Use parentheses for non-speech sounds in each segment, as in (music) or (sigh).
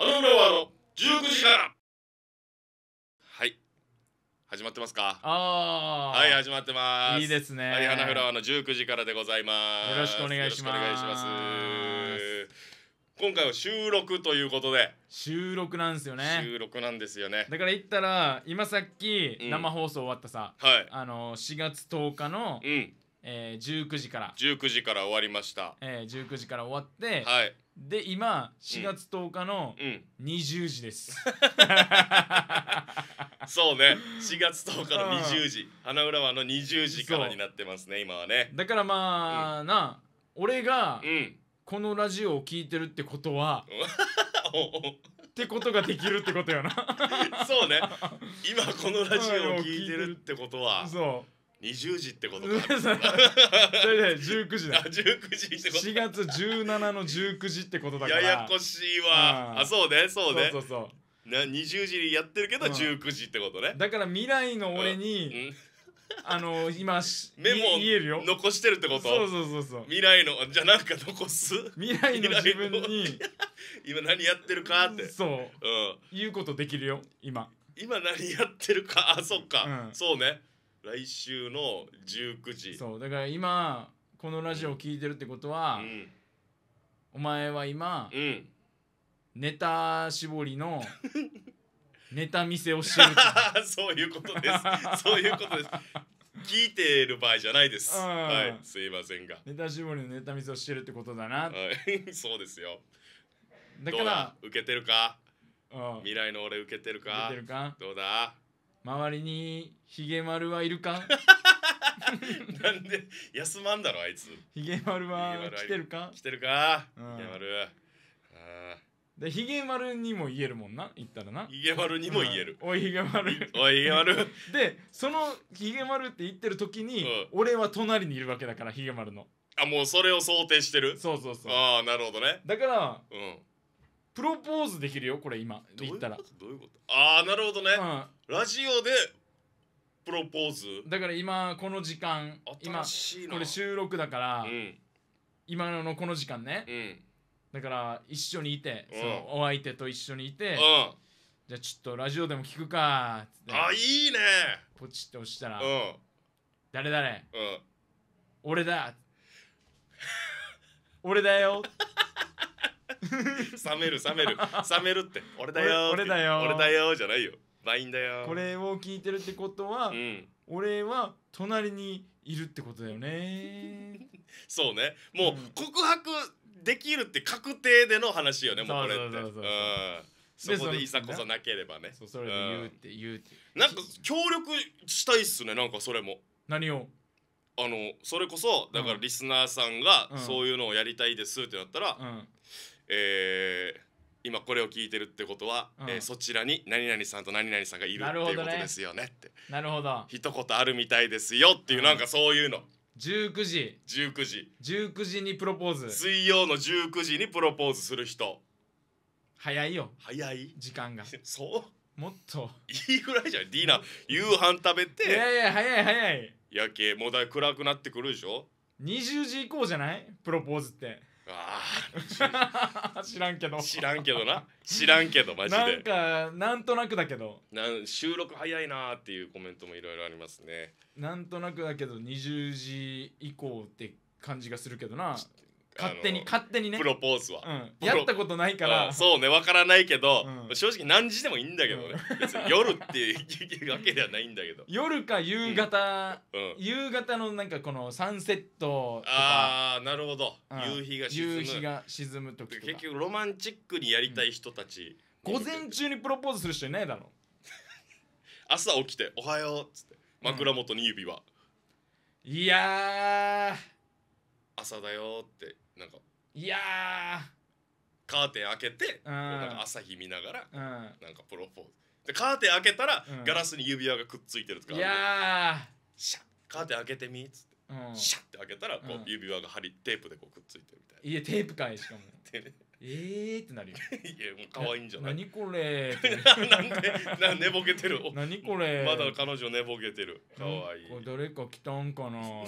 花村ーの19時からはい始まってますかああはい始まってますいいですねはい花フラワーの19時からでございますよろしくお願いしますしお願いします今回は収録ということで収録なんですよね収録なんですよねだから言ったら今さっき生放送終わったさ、うん、はいあの4月10日の、うんえー、19時から19時から終わりました、えー、19時から終わって、はい、で今4月10日の20時です、(laughs) そうね4月10日の20時花浦和の20時からになってますね今はねだからまあ、うん、な俺がこのラジオを聞いてるってことは、(laughs) ってことができるってことやなそうね今このラジオを聞いてるってことはそう二十時ってことか。(laughs) それで19時だ。19時ってこと。4月十七の十九時ってことだから。ややこしいわ。あ、そうね、そうね。そうそうそな20時やってるけど十九時ってことね。だから未来の俺に、あの今メモえるよ残してるってことそうそうそうそう未来のじゃなんか残す未来の自分に (laughs) 今何やってるかってそう、うん、言うことできるよ今今何やってるかあそっか、そうね来週の19時そうだから今このラジオを聞いてるってことは、うん、お前は今、うん、ネタ絞りの (laughs) ネタ見せをしてる (laughs) そういうことです (laughs) そういうことです聞いてる場合じゃないです、はいすいませんがネタ絞りのネタ見せをしてるってことだな、はい、そうですよだから受けてるか未来の俺受けてるかどうだ周りにひげ丸はいるか (laughs) なんで休まんだろあいつひげ丸は来てるか来てるかひげ丸あでひげ丸にも言えるもんな言ったらなひげ丸にも言える、おいひげ丸 (laughs) おいひげ丸 (laughs) でそのひげ丸って言ってる時に、うん、俺は隣にいるわけだからひげ丸のあもうそれを想定してるそうそうそうああなるほどねだから、うん、プロポーズできるよこれ今言ったらどういうことああなるほどね、うんラジオでプロポーズだから今この時間今これ収録だから、うん、今のこの時間ね、うん、だから一緒にいて、うん、そのお相手と一緒にいて、じゃあちょっとラジオでも聞くかあいいねポチっと押したら、誰誰、俺だ俺だよ (laughs) 冷める冷める冷めるって俺だよ俺だよ俺だよじゃないよまあいいんだよこれを聞いてるってことは、うん、俺は隣にいるってことだよね (laughs) そうねもう告白できるって確定での話よね、うん、もうこれってそそこでいさこさなければねそうそれで言うって言うって、うん、なんか協力したいっすねなんかそれも何をあのそれこそだからリスナーさんがそういうのをやりたいですってなったら、うん、えー今これを聞いてるってことは、うん、えー、そちらに何々さんと何々さんがいる、っていうことですよねってなるほど一言あるみたいですよっていう、なんかそういうの19時19時19時にプロポーズ水曜の19時にプロポーズする人早いよ早い時間が (laughs) そうもっといいぐらいじゃんディーナ夕飯食べていやいや早い早い夜景もうだい暗くなってくるでしょ20時以降じゃないプロポーズってああ知らんけど知らんけどな知らんけどマジでなんかなんとなくだけどなん収録早いなーっていうコメントもいろいろありますねなんとなくだけど20時以降って感じがするけどな勝手に勝手にねプロポーズは、うん、やったことないからそうねわからないけど、うん、正直何時でもいいんだけどね、別に夜っていうわけではないんだけど夜か夕方、夕方のなんかこのサンセットとかああなるほど、夕日が沈む夕日が沈む時結局ロマンチックにやりたい人たち、午前中にプロポーズする人いないだろ (laughs) 朝起きて「おはよう」っつって枕元に指輪、いや朝だよってなんかいやカーテン開けて、なんか朝日見ながら、なんかプロポーズでカーテン開けたら、ガラスに指輪がくっついてるとかいやシャカーテン開けてみっつって、シャッて開けたらこう、指輪が針テープでこうくっついてるみたいないやテープかいしかも (laughs) えーってなるよ。(laughs) いや可愛いんじゃない。何これって。(laughs) なんでなん寝ぼけてる。(laughs) 何これ。まだ彼女寝ぼけてる。可愛いい。誰か来たんかな。いや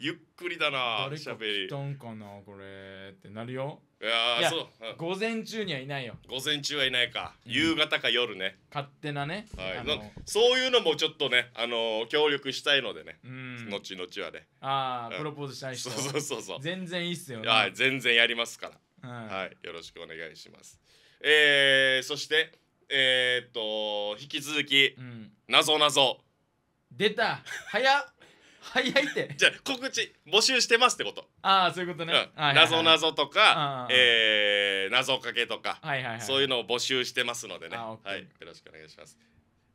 ゆっくりだな。誰か来たんかなこれってなるよ。いやそう、うん午前中にはいないよ午前中はいないか夕方か夜ね、勝手なね、はあい、のそういうのもちょっとね、あのー協力したいのでね、うん後々はねああプロポーズしたい人そうそうそうそう全然いいっすよね、はい全然やりますからうんはい、よろしくお願いします。えー、そして、えー、っと、引き続き、うん、なぞなぞ、出た早っ早いって (laughs) じゃあ告知募集してますってことああそういうことね、はい謎謎とか、えー、謎かけとか、はいはいはい、そういうのを募集してますのでねはいよろしくお願いします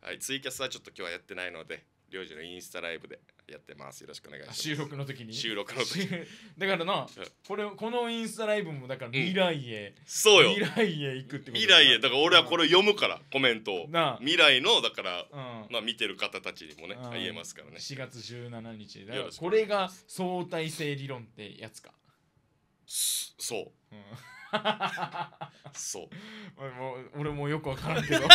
はいツイキャスはちょっと今日はやってないので領事のインスタライブでやってますよろしくお願いします収録の時に収録の時 (laughs) だからなこれこのインスタライブもだから未来へ、うん、そうよ未来へ行くってこと未来へだから俺はこれ読むから、うん、コメントを未来のだから、うん、まあ見てる方たちにもね、言えますからね4月17日だこれが相対性理論ってやつかそう、うんそうも俺もよくわからんけど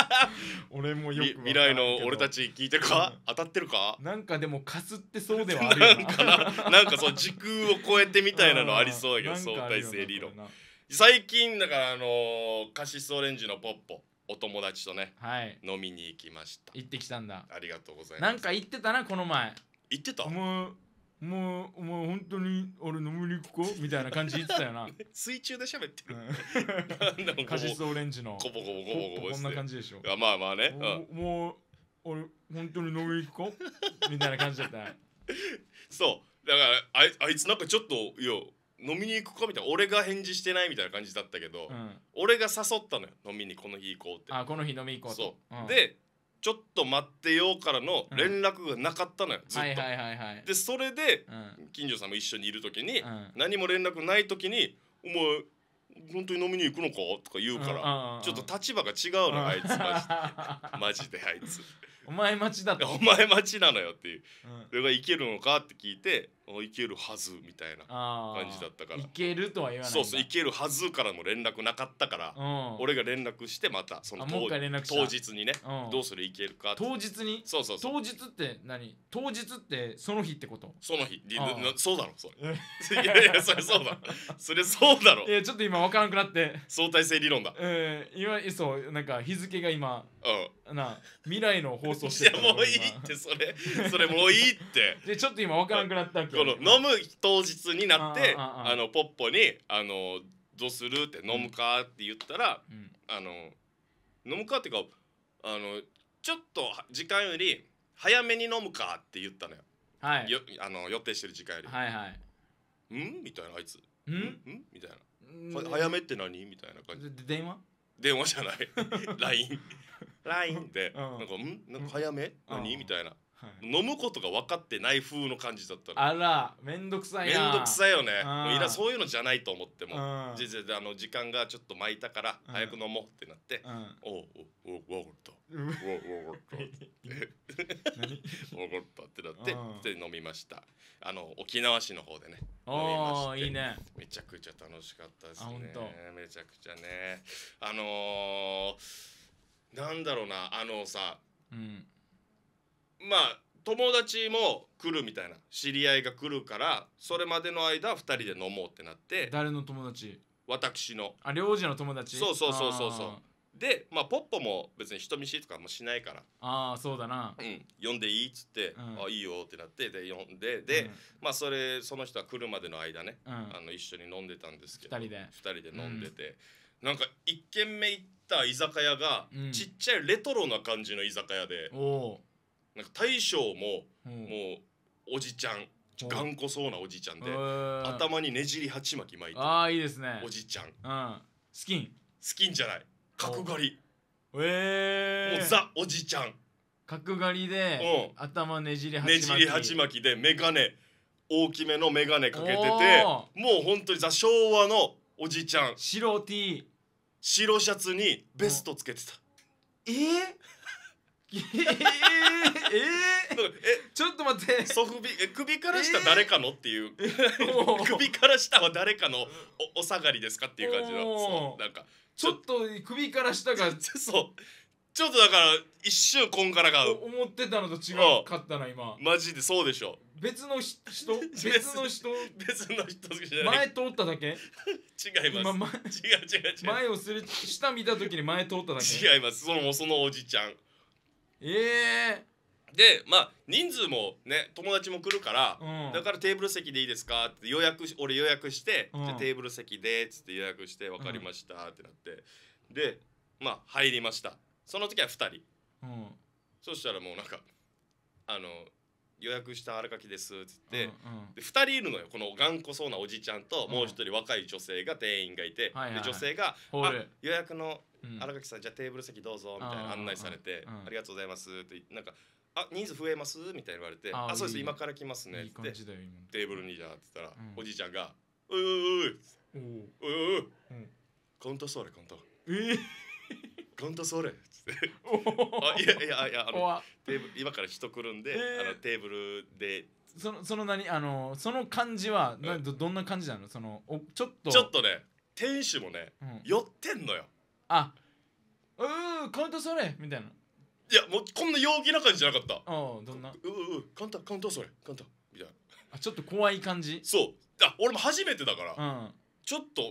(laughs) 俺もよく未来の俺たち聞いてるか、当たってるかなんかでもかすってそうではあるよななんかなんかそう時空を超えてみたいなのありそうやけど相対性理論最近だからあのー、カシスオレンジのポッポお友達とね、はい、飲みに行きました行ってきたんだありがとうございますなんか行ってたなこの前行ってたもうお前本当に俺飲みに行くかみたいな感じ言ってたよな (laughs) 水中で喋ってるなんだオレンジのこんな感じでしょまあまあね、もう俺本当に飲みに行くかみたいな感じだったそうだからあいあいつなんかちょっといや飲みに行くかみたいな俺が返事してないみたいな感じだったけど、俺が誘ったのよ飲みにこの日行こうってあこの日飲み行こうとそう、でちょっと待ってようからの連絡がなかったのよ、ずっと。はいはいはいはい、でそれで、うん、近所さんも一緒にいる時に、うん、何も連絡ない時に「お前本当に飲みに行くのか?」とか言うから、うん、ちょっと立場が違うの、あいつマジで (laughs) マジであいつ。お前待ちだって。お前待ちなのよっていう。それがいけるのかって聞いて。いけるはずみたいな感じだったからいけるとは言わないそうそういけるはずからの連絡なかったから、うん、俺が連絡してまたその当日にね、うん、どうするいけるか当日にそうそう当日って何当日ってその日ってことその日そうだろそれ (laughs) いやいやそれそうだそれそうだろいや (laughs) ちょっと今分からんくなって相対性理論だええー、今そうなんか日付が今うんな未来の放送してる (laughs) いやもういいってそれそれもういいってでちょっと今分からんくなったっけこの飲む当日になってあのポッポにあの「どうする?」って「飲むか?」って言ったら、うん、あの飲むかっていうかあのちょっと時間より早めに飲むかって言ったのよ,、はい、よあの予定してる時間より。はいはい、んみたいなあいつ。んんみたいな。早めって何みたいな感じ。で電話電話じゃない。LINE。(laughs) LINE で、なんか「んなんか早め何?」みたいな。飲むことが分かってない風の感じだったのあらめんどくさいなめんどくさいよねいらそういうのじゃないと思ってもあの時間がちょっと巻いたから早く飲もうってなって「おうおおおうかった」(laughs)「分かった」分かったってなって飲みましたあの沖縄市の方でねおおいいねめちゃくちゃ楽しかったですねめちゃくちゃねあのー、なんだろうなあのさ、うんまあ友達も来るみたいな知り合いが来るからそれまでの間2人で飲もうってなって誰の友達私のあ領事の友達そうそうそうそうそうでまあポッポも別に人見知りとかもしないからああそうだなうん呼んでいいっつって、うん、あいいよってなってで呼んでで、うん、まあそれその人は来るまでの間ね、うん、あの一緒に飲んでたんですけど2人で2人で飲んでて、うん、なんか1軒目行った居酒屋が、ちっちゃいレトロな感じの居酒屋でおおなんか大将も、もうおじちゃん頑固そうなおじちゃんで、頭にねじり鉢巻き巻いてああいいですねおじちゃん、うん、スキンスキンじゃない角刈りええー、もうザおじちゃん角刈りで、うん、頭ねじり鉢巻きねじり鉢巻きで眼鏡大きめの眼鏡かけててもう本当にザ昭和のおじちゃん白 T 白シャツにベストつけてたえっ、ーえー、ええちょっと待ってソフビえ首から下誰かのっていう、えー、首から下は誰かのおお下がりですかっていう感じのなんかちょっと首から下がそうちょっとだから一瞬こんがらが思ってたのと違うかったな今マジでそうでしょ別の人別の人別の人前通っただけ違います、違う違う違う前をする下見た時に前通っただけ違いますそのそのおじちゃんええー、でまあ人数もね友達も来るから、うん、だからテーブル席でいいですかって予約俺予約して、うん、じゃテーブル席でっつって予約して分かりましたってなって、でまあ入りましたその時は2人、うん、そしたらもうなんかあの予約した荒垣ですっつって、うんうん、で2人いるのよこの頑固そうなおじちゃんともう一人若い女性が店員がいて、で女性が、予約のうん新垣さんじゃあテーブル席どうぞ」みたいな案内されてああありがとうございます」ってなんか「あ人数増えます?」みたいな言われて「ああそうです今から来ますね」って感じテーブルにじゃあって言ったら、うんおじいちゃんが「おいおいおいおお、ういおいうん、ントそれコント」ええコントそれ」っつって「あいやいやいやあのテーブル今から人来るんで、えーあのテーブルでそのその何あのその感じは、などどんな感じなのそのおちょっとちょっとね店主もねうん寄ってんのよあうんカウントそれみたいないやもうこんな陽気な感じじゃなかったうんどんなうううカウントカウントそれカウントみたいなあちょっと怖い感じそうあ俺も初めてだから、うんちょっと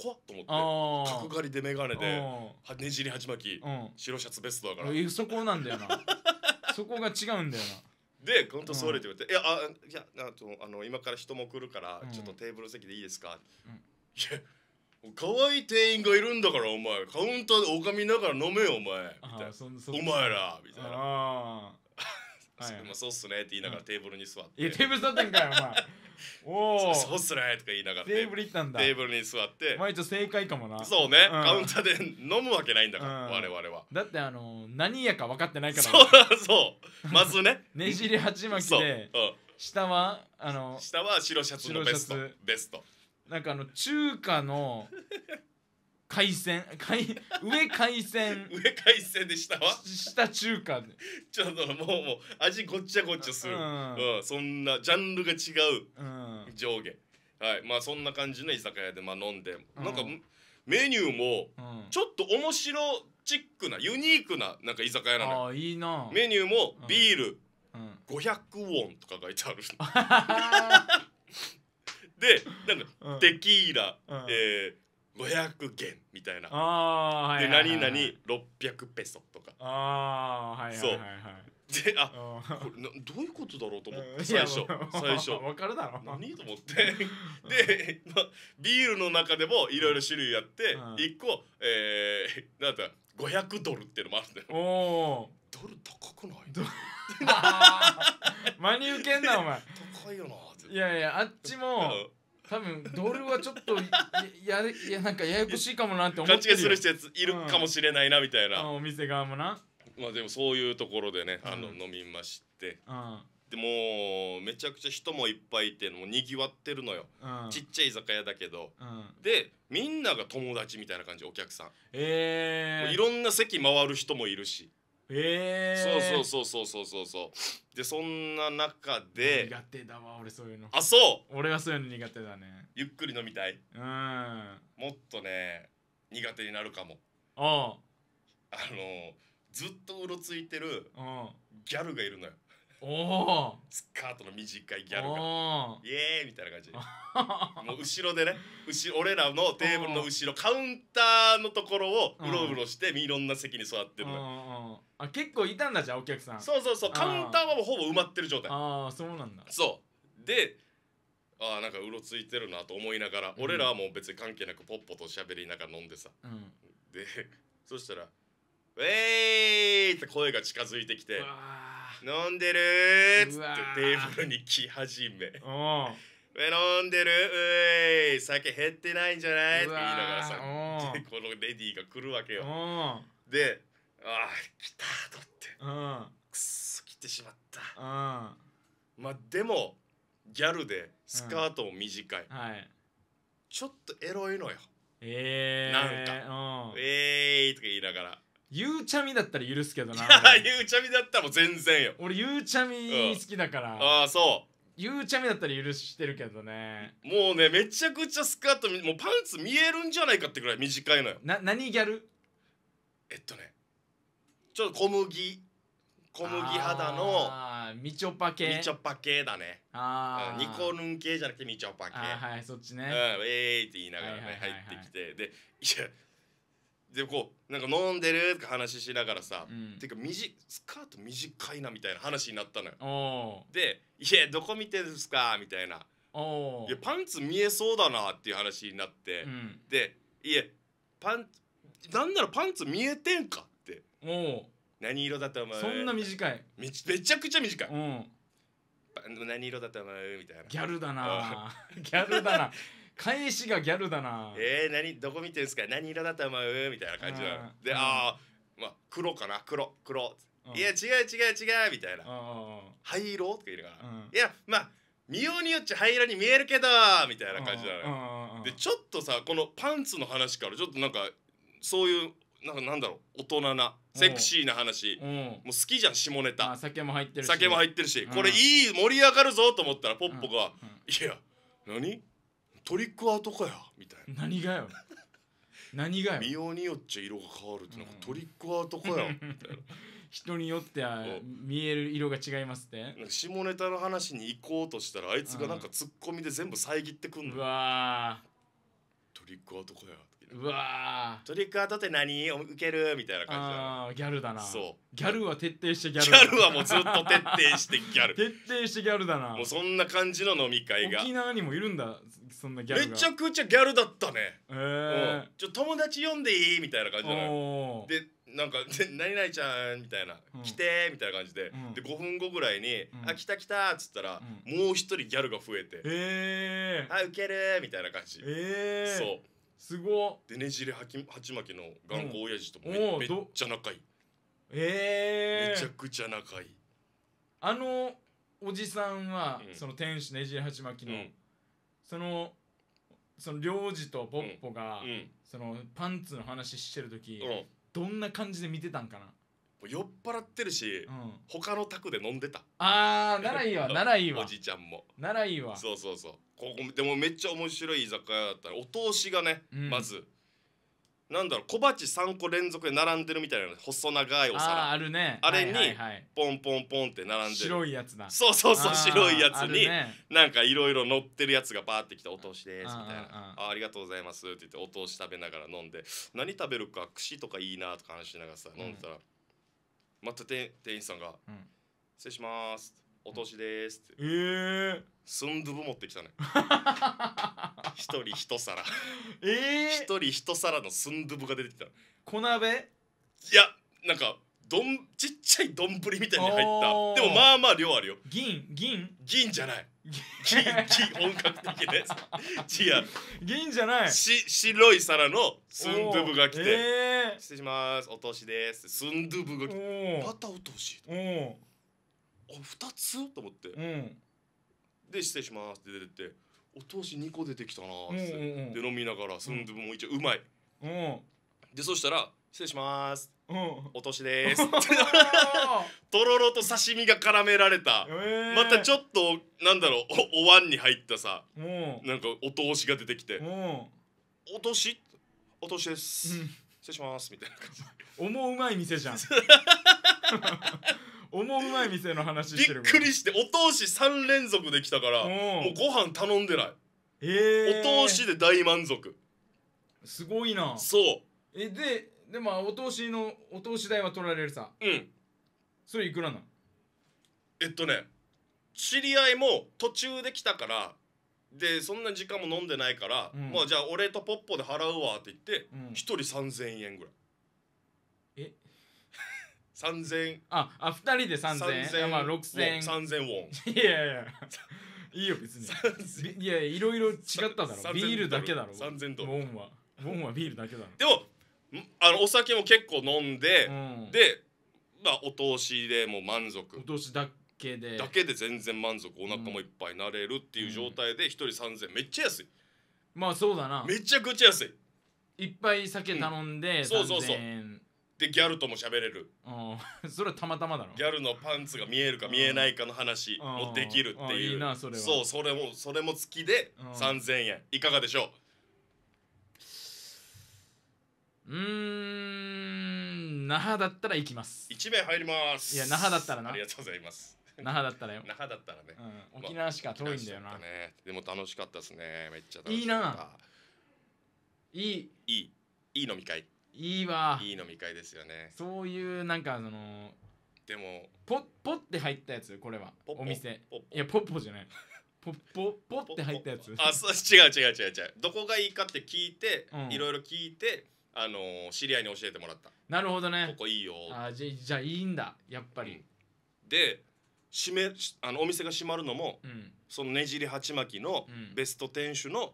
怖っと思って角刈りで眼鏡ではねじり鉢巻き白シャツベストだからえそこなんだよな (laughs) そこが違うんだよなでカウントそれって言われて「いやあいやとあの今から人も来るからうんちょっとテーブル席でいいですかうんいや可愛い店員がいるんだからお前カウンターで拝みながら飲めよお前みたいなお前らみたいな (laughs) そ,、うっすねって言いながらテーブルに座って、テーブル座ってんかよお前 (laughs) おおそうっすねとか言いながらテーブル行ったんだテーブルに座って毎日正解かもなそうね、カウンターで飲むわけないんだから、我々はだってあの何やか分かってないからそう (laughs) そうまずねねじり鉢巻きで、下はあの下は白シャツのベストベストなんかあの中華の海鮮海上海鮮上海鮮でしたわ下中華でちょっともうもう味ごっちゃごっちゃする、うん、うん、そんなジャンルが違う、うん、上下はいまあそんな感じの居酒屋でまあ飲んで、うん、なんかメニューもちょっと面白チックなユニークななんか居酒屋なのあいいなメニューもビール、うん、500ウォンとか書いてある (laughs) でなんか、うん、テキーラ、うん、えー、500元みたいなで、はいはい、何々600ペソとかああはいはいはい、であこれどういうことだろうと思って最初最初分 (laughs) かるだろ何と思ってで、ま、ビールの中でもいろいろ種類あって、うん、1個えー、なんだ500ドルっていうのもあるんだよおドル高くない (laughs) 真に受けんなお前高いよないやいやあっちも多分ドルはちょっと (laughs) ややいやなんかややこしいかもなって思って違いする人いるかもしれないなみたいな、お店側もなまあでもそういうところでねあの飲みまして、うんでもうめちゃくちゃ人もいっぱいいてもうにぎわってるのよ、うんちっちゃい居酒屋だけどうんでみんなが友達みたいな感じお客さん、もええいろんな席回る人もいるしええー、そうそうそうそうそうそうでそんな中で苦手だわ俺そういうのあそう俺はそういうの苦手だねゆっくり飲みたいうんもっとね苦手になるかもあああのずっとうろついてるギャルがいるのよおおスカートの短いギャルがイエーイみたいな感じもう後ろでね後俺らのテーブルの後ろカウンターのところをうろうろしていろんな席に座ってるのあ結構いたんだじゃあお客さんそうそうそうカウンターはもうほぼ埋まってる状態ああそうなんだそうであなんかうろついてるなと思いながら、うん、俺らはもう別に関係なくポッポと喋りながら飲んでさ、うん、でそしたら「ウェーイ!」って声が近づいてきて。うわ飲んでるっつってテーブルに来始め飲んでるうい酒減ってないんじゃないって言いながらさ (laughs) このレディーが来るわけよでああ来たとってくっそ来てしまったまあでもギャルでスカートも短い、はい、ちょっとエロいのよえー、なんか「ウえーイ!」とか言いながら。ゆうちゃみだったら許すけどな。ゆうちゃみだったらもう全然よ。俺ゆうちゃみ好きだから。ああ、そう。ゆうちゃみだったら許してるけどねもうねめちゃくちゃスカートもうパンツ見えるんじゃないかってぐらい短いのよな何ギャルえっとねちょっと小麦小麦肌のみちょぱ系みちょぱ系だねああニコヌン系じゃなくてみちょぱ系はいそっちねうんええー、って言いながらね、はいはい、入ってきてでいやでこうなんか飲んでるとか話しながらさ、うん、ていうか短スカート短いなみたいな話になったのよで「いやどこ見てるんですか?」みたいな「いやパンツ見えそうだな」っていう話になって、うん、で「いやパンなんならパンツ見えてんか」って「何色だと思う?」そんな短いめめちゃくちゃ短い。何色だったのみたいなギャルだな (laughs) ギャルだな返しがギャルだなえー、何どこ見てるんですか何色だと思うみたいな感じで、うん、ああまあ黒かな黒黒、うん、いや違う違う違うみたいな灰色とか言うから、うん、いやまあ見ようによっちゃ灰色に見えるけどみたいな感じだね。でちょっとさこのパンツの話からちょっとなんかそういうなんかなんだろう大人なセクシーな話もう好きじゃん下ネタ酒も入ってるし酒も入ってるし、これいい盛り上がるぞと思ったらポッポが「いや何トリックアートかやみたいな何がよ何がよ見ようによっちゃ色が変わるってなんかトリックアートかやみたいな (laughs) 人によっては見える色が違いますって下ネタの話に行こうとしたらあいつがなんかツッコミで全部遮ってくんのうわトリックアートかやうわトリックアートって何を受けるみたいな感じあギャルだなそうギャルは徹底してギャルギャルはもうずっと徹底してギャル (laughs) 徹底してギャルだなもうそんな感じの飲み会が沖縄にもいるんだそんなギャルがめちゃくちゃギャルだったねへえー、ち友達呼んでいいみたいな感じじゃないでなんか「何々ちゃん」みたいな「来て」みたいな感じで、で5分後ぐらいに「あ来た来た」っつったら、もう一人ギャルが増えて「えー、あ受ける」みたいな感じええそうすごでねじれはちまきの頑固親父ともめ,、っちゃ仲いいええめちゃくちゃ仲いいあのおじさんは、その天使ねじれはちまきの、そのその領事とポッポが、うんそのパンツの話してる時、どんな感じで見てたんかな酔っ払ってるし、うん他の宅で飲んでたあーならいいわならいいわおじちゃんもならいいわそうそうそうここでもめっちゃ面白い居酒屋だったお通しがね、うんまずなんだろう小鉢3個連続で並んでるみたいな細長いお皿あるねあれにポンポンポンって並んでる、はいはい、白いやつだそうそうそう白いやつに、ね、なんかいろいろ乗ってるやつがバーってきて「お通しです」みたいなあ「ありがとうございます」って言ってお通し食べながら飲んで何食べるか串とかいいなとか話しながらさ飲んでたら、うん、また店員さんが、うん「失礼します」お通しですって、ええー、スンドゥブ持ってきたね (laughs) 一人一皿ええー、一人一皿のスンドゥブが出てきた小鍋いやなんかどんちっちゃい丼みたいに入ったでもまあまあ量あるよ銀銀銀じゃない (laughs) 銀銀本格的ね違う銀じゃないし白い皿のスンドゥブが来て、えー、失礼しますお通しですスンドゥブが来てまたお通しおお2つと思って、うんで失礼しますって出てってお通し2個出てきたなっって、うんうんうんで飲みながらそのでも一応うまいうんでそしたら「失礼しますうんお通しでーす」(laughs) とろろと刺身が絡められたまたちょっとなんだろうおお椀に入ったさうんなんかお通しが出てきてうん「お通しお通しです」失礼しますみたいな感じ思うまい店じゃん (laughs) 思い店の話してるびっくりしてお通し3連続できたからもうご飯頼んでないえー、お通しで大満足すごいなそうえででもお通しのお通し代は取られるさうんそれいくらなんえっとね知り合いも途中で来たからでそんな時間も飲んでないから、うん、まあじゃあ俺とポッポで払うわって言って一、うん、1人3,000円ぐらい3000ああ2人で3000円まあ6円3000ウォンいやいやいいよ別にいやいろいろ違っただろビールだけだろ3000ドルウォンはウォンはビールだけだろでもあのお酒も結構飲んで、でまあお通しでもう満足お通しだけでだけで全然満足お腹もいっぱいなれるっていう状態で1人3000円めっちゃ安いまあそうだなめちゃくちゃ安いいっぱい酒頼んで、そうそうそうでギャルとも喋れる、(laughs) それはたまたまだろギャルのパンツが見えるか見えないかの話もできるっていう、いいなそれはそうそれもそれも月で3,000円いかがでしょううん那覇だったら行きます1名入りますいや那覇だったらなありがとうございます那覇だったらよ那覇だったらね、うん、沖縄しか遠いんだよな、まあね、でも楽しかったですねめっちゃ楽しかったいいないいいいい飲み会いいわいい飲み会ですよねそういうなんかそのでもポッポって入ったやつこれはお店いやポッポじゃないポッポポって入ったやつあそう違う違う違う違うどこがいいかって聞いていろいろ聞いてあのー、知り合いに教えてもらったなるほどねここいいよあじゃじゃあいいんだやっぱり、うん、で閉めあのお店が閉まるのも、うん、そのねじり鉢巻きのベスト店主の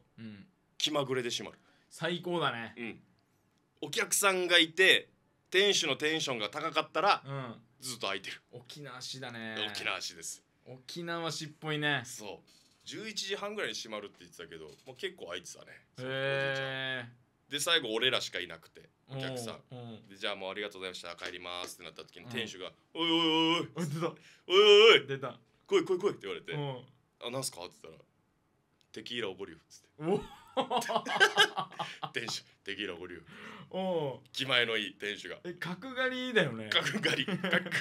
気まぐれで閉まる、うん、最高だねうんお客さんがいて店主のテンションが高かったら、うん、ずっと空いてる沖縄市だね沖縄市です沖縄市っぽいねそう11時半ぐらいに閉まるって言ってたけどもう結構空いてたねへえで最後俺らしかいなくてお客さんでじゃあもうありがとうございました帰りますってなった時に店主が「おいおいおいおい出たおいおいおい出た来い来い来い」って言われて「あなんすか?」って言ったら「テキーラおぼりゅっつって (laughs) 店主テキーラ五流おお気前のいい店主がえ角刈りだよね角刈り角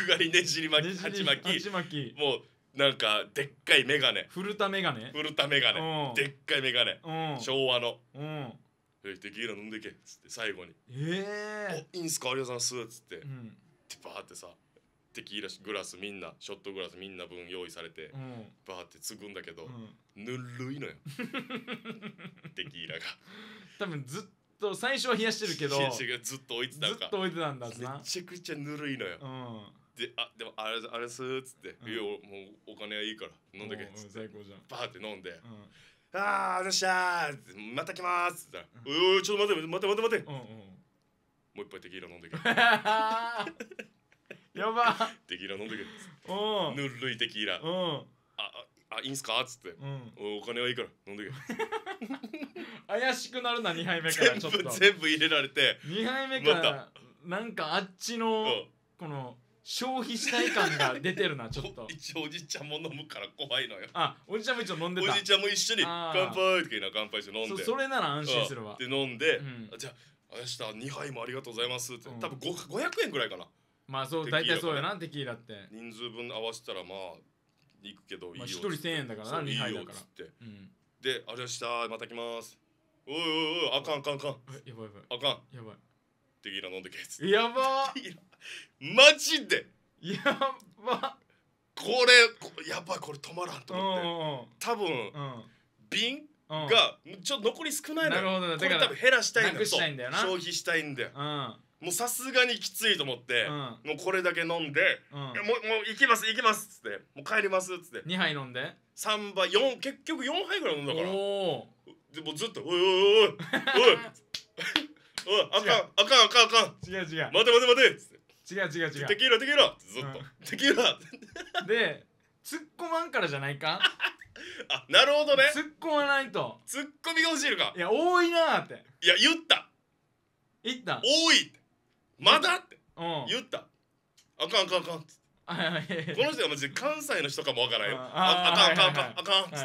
刈りねじり巻き (laughs) 鉢巻き巻きもうなんかでっかい眼鏡古田眼鏡古田眼鏡でっかい眼鏡昭和のうんテキーラ飲んでけっつって最後に「ええー、いいんすか有吉さんす」っつって、うん、でバーってさテキーラグラスみんなショットグラスみんな分用意されて、うバーってつぐんだけど、うん、ぬるいのよ (laughs) テキーラが多分ずっと最初は冷やしてるけど冷やしてずっと置いてたずっと置いてたんだめちゃくちゃぬるいのよ、うん、であでもあれあれすっつって「うん、いやもうお金はいいから飲んでけ」っつって、うん、最高じゃんバーって飲んで「うん、ああどうしたまた来ます」っつったら「おいちょっと待って待って待って待って、うんうん、もう一杯テキーラ飲んでけ」(laughs) やば (laughs) テキーラ飲んでけ」ぬるいテキーラ」ああいいんすか?」っつって、うんお「お金はいいから飲んでけ」(laughs) 怪しくなるな2杯目から全ちょっと部全部入れられて2杯目からなんかあっちのうんこの消費したい感が出てるな (laughs) ちょっと一応おじいちゃんも飲むから怖いのよあおじちゃんも一応飲んおでたじいちゃんも一緒に「乾杯」って言いな乾杯して飲んでそれなら安心するわで飲んで、うんあじゃあ明日2杯もありがとうございますって、うん多分ご500円ぐらいかなまあそう大体そうやなテキーラって人数分合わせたらまあ行くけどいいよっ一人1000円だからな杯だからってで「ありましたまた来ます」「おいおいおいあかんあかんあかんやばいやばあかんやばテキーラ飲んでけ」つやばマジでやばこれやばいこれ止まらんと思って多分ん瓶がちょっと残り少ないのなよこれ多分減らしたいんだよしたいんだよな消費したいんだようんもうさすがにきついと思って、もうこれだけ飲んで「もうもう行きます行きます」っつって「もう帰ります」っつって2杯飲んで3杯4結局4杯ぐらい飲んだからでもずっと「おいおいおいおいおい (laughs) あかんあかんあかんあかん違う違う待て待て待て」違う違う違うテキーラテキーラずっと、テキーラ (laughs) で突っ込まんからじゃないかあなるほどね突っ込まないと突っ込みが欲しいのかいや多いなっていや言った言った多いってまだってうん言ったあかんあかんあかんっついやいやいこの人はマジで関西の人かもわからんよああかんあかんあかんあかんっか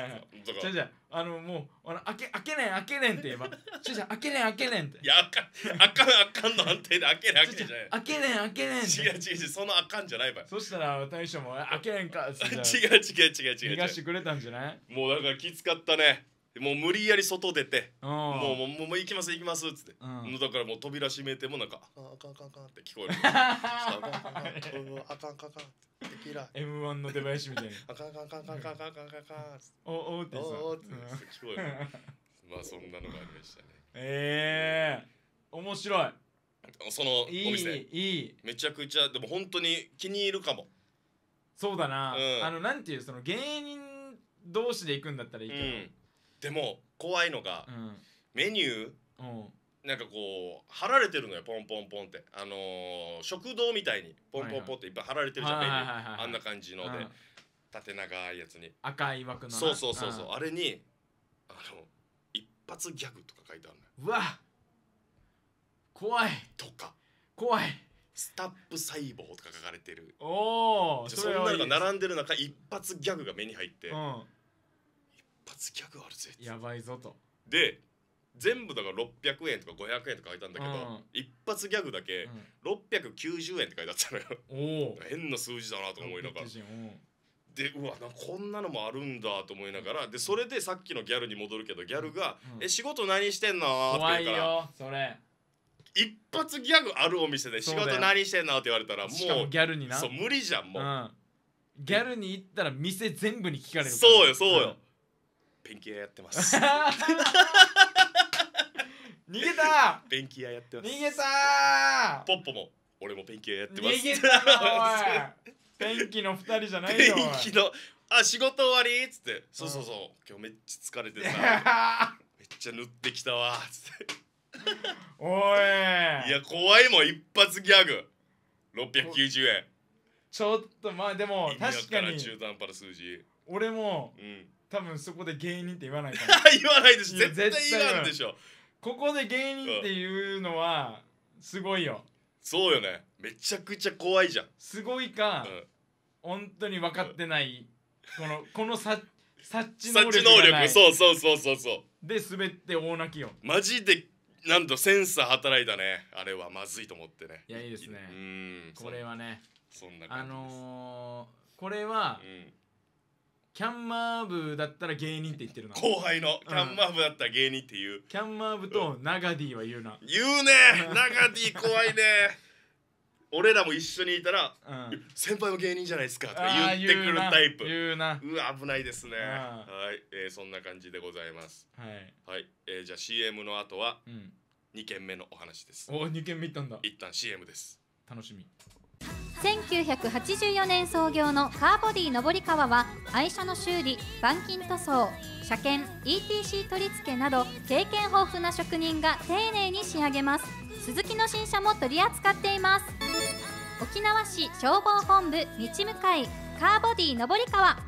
じゃじゃあのもうあの開けあけねん開けねんって言えばじゃじゃ開けねん開けねんっていやあかんあかんあかんの安定であけねい開けねん。あけねん開けねん違う違う違うそのあかんじゃないばそしたら大将もあけねんかっ (laughs) 違う違う違う違う逃がしてくれたんじゃないもうだからきつかったねもう無理やり外出て「もうもうもう行きます行きます」っつって、だからもう扉閉めてもなんか「あかんあかんあかん」って聞こえる「あかんあかんあかん」(laughs) (laughs) あかんあかんかんって「テキラ」M1 かん囃子みたあかんあかんあかんあかんあかんあかんあかん」おおっておおって聞こえるまあそんなのがありましたねええ面白いそのお店いいめちゃくちゃでも本当に気に入るかもそうだな、あのなんていうその芸人同士で行くんだったらいいけど、でも怖いのが、うん、メニュー、うんなんかこう貼られてるのよポンポンポンってあのー、食堂みたいにポンポンポンっていっぱい貼られてるじゃん、はいはい、あんな感じので、うん、縦長いやつに赤い枠のそうそうそうそう、うん、あれにあの一発ギャグとか書いてあるのようわ怖いとか怖いスタップ細胞とか書かれてるおおそんなのが並んでる中一発ギャグが目に入って、うん発ギャグあるぜやばいぞとで全部だから600円とか500円とか書いたんだけど、うん一発ギャグだけ690円って書いてあったのよ、おお (laughs) 変な数字だなと思いながらでうわなこんなのもあるんだと思いながらでそれでさっきのギャルに戻るけどギャルが「うんえ仕事何してんの?」って言うからよそれ一発ギャグあるお店で「仕事何してんの?」って言われたらもうギャルになそう無理じゃんもう、うん、ギャルに行ったら店全部に聞かれるからそうよそうよ、ペンキ屋やってます (laughs) 逃げたペンキ屋やってます逃げたポッポも俺もペンキ屋やってます逃げたペンキの二人じゃないよペンキのあ仕事終わりっつってそうそうそう、うん、今日めっちゃ疲れてさ (laughs) めっちゃ塗ってきたわっつっておいいや怖いもん一発ギャグ六百九十円ちょっとまあでも確かに中途半端な数字俺も、うん、多分そこで芸人って言わないから (laughs) 言わないでしょ絶対言わんでしょここで芸人っていうのはすごいよ、そうよねめちゃくちゃ怖いじゃんすごいか、うん、本当に分かってない、この (laughs) この察知能力そうそうそうそうそうで滑って大泣きよマジでなんとセンサー働いたねあれはまずいと思ってねいやいいですねこれはねそんなあのー、これは、うんキャンマー部だったら芸人って言ってるな後輩のキャンマー部だったら芸人っていう、キャンマー部とナガディは言うな言うねナガディ怖いね (laughs) 俺らも一緒にいたら、うん、先輩も芸人じゃないですかとか言ってくるタイプ言うなうわ危ないですねはい、えー、そんな感じでございますはい、はいえー、じゃあ CM の後は、2件目のお話ですお2件目行ったんだ一旦 CM です楽しみ1984年創業のカーボディ上り川は愛車の修理板金塗装車検 ETC 取り付けなど経験豊富な職人が丁寧に仕上げます鈴木の新車も取り扱っています沖縄市消防本部道向かいカーボディ上り川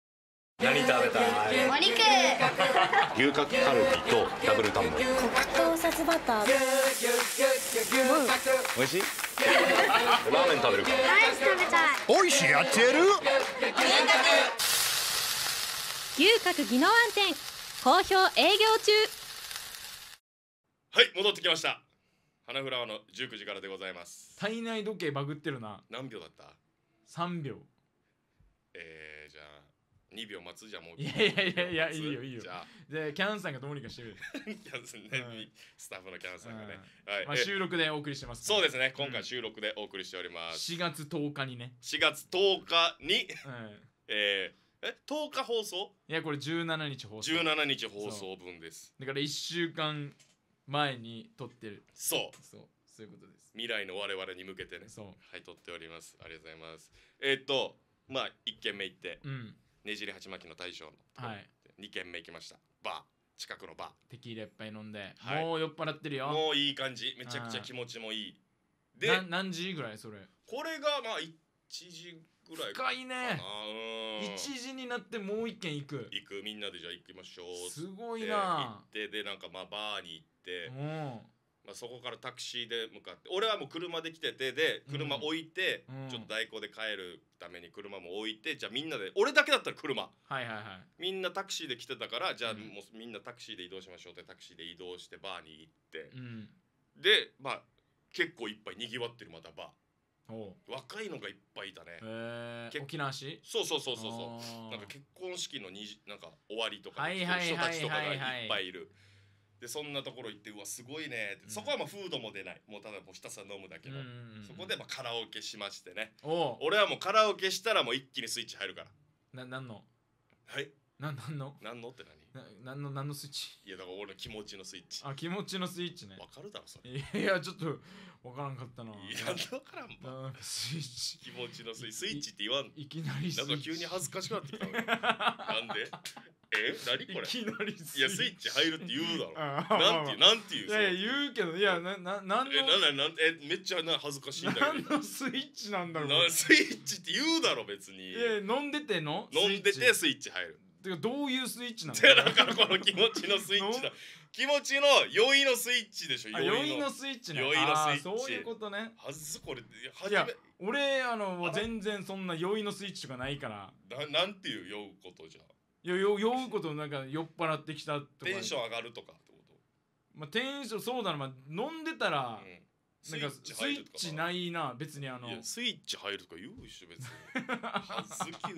何食べたいお肉牛角カルビとダブルタンモリ黒糖札バター美味しいラーメン食べるかライス食べたい美味しいやってる牛角技能安店好評営業中はい戻ってきました花フラワーの19時からでございます体内時計バグってるな何秒だった3秒えー2秒待つじゃもういやいやいやいやいいよいいよじゃでキャンさんがどうにかしてくるキャンさんね、はい、スタッフのキャンさんがね、はいまあ、収録でお送りしてます、そうですね今回収録でお送りしております、うん、4月10日にね4月10日に、はい、えーえ10日放送いやこれ17日放送17日放送分ですだから1週間前に撮ってるそうそうそういうことです未来の我々に向けてねそうはい撮っておりますありがとうございますえー、っとまあ1軒目行って、うん、ねじり鉢巻きの大将の、はい、2軒目行きましたバー近くのバーテキーラいっぱい飲んで、はい、もう酔っ払ってるよもういい感じめちゃくちゃ気持ちもいいで何時ぐらいそれこれがまあ1時ぐらい深いね1時になってもう1軒行く行くみんなでじゃあ行きましょうすごいな行ってでなんかまあバーに行ってうんまあ、そこからタクシーで向かって俺はもう車で来ててで車置いて、うん、ちょっと代行で帰るために車も置いてじゃあみんなで俺だけだったら車、はいはいはい、みんなタクシーで来てたからじゃあもうみんなタクシーで移動しましょうってタクシーで移動してバーに行って、うん、でまあ結構いっぱいにぎわってるまたバー。若いのがいっぱいいたね。え沖縄市そうそうそうそうそうなんか結婚式のになんか終わりとかの人たちとかがいっぱいいる。はいはいはいでそんなところ行ってうわすごいねって、うんそこはまあフードも出ないもうただもうひたすら飲むだけの、そこでまあカラオケしましてねお俺はもうカラオケしたらもう一気にスイッチ入るからななんのはいななんの何のって何ななんのなんのスイッチいやだから俺の気持ちのスイッチあ気持ちのスイッチねかるだろそれいやちょっとわからんかったないやわからんばスイッチ気持ちのスイッチスイッチって言わんいきなりスイなんか急に恥ずかしくなってきたなんでえ何これいきなりいやスイッチ入るって言うだろなんていうなんていういやいや言うけどいやなななんのえなんなんえめっちゃな恥ずかしいんだけど何のスイッチなんだろうなスイッチって言うだろ別にえ、飲んでての飲んでてスイッチ入るてかどういうスイッチなのだからこの気持ちのスイッチだ (laughs) 気持ちの酔いのスイッチでしょ酔いのスイッチね酔いのスイッチそういうことねはずこれいや俺あの全然そんな酔いのスイッチがないからななんていう酔うことじゃんよよ酔うことなんか酔っ払ってきたとかテンション上がるとかってことまあテンションそうだな、まあ、飲んでたら、うんスイッチかスイッチないな別にあのいやスイッチ入るとか言うでしょ別に (laughs) ず急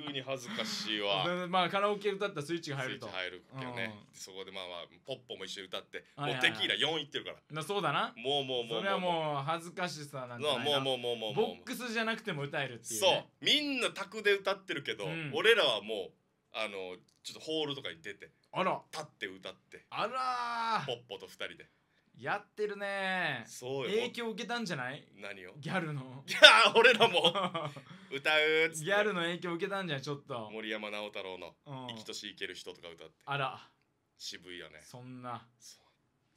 に急に恥ずかしいわまあカラオケ歌ったらスイッチが入るとスイッチ入るけどね、うん、そこでまあまあポッポも一緒に歌って、もうテキーラ4いってるからなそうだなもうもうもうそれはもう恥ずかしさなんだもうもうもうもうボックスじゃなくても歌えるっていう、ね、そうみんな卓で歌ってるけど、うん、俺らはもうあのちょっとホールとかに出てあら立って歌ってあらポッポと2人でやってるねそうよ影響受けたんじゃない何をギャルのいや (laughs) 俺らも (laughs) 歌うっつっギャルの影響受けたんじゃないちょっと森山直太朗の「生きとし生ける人」とか歌ってあら渋いよねそんな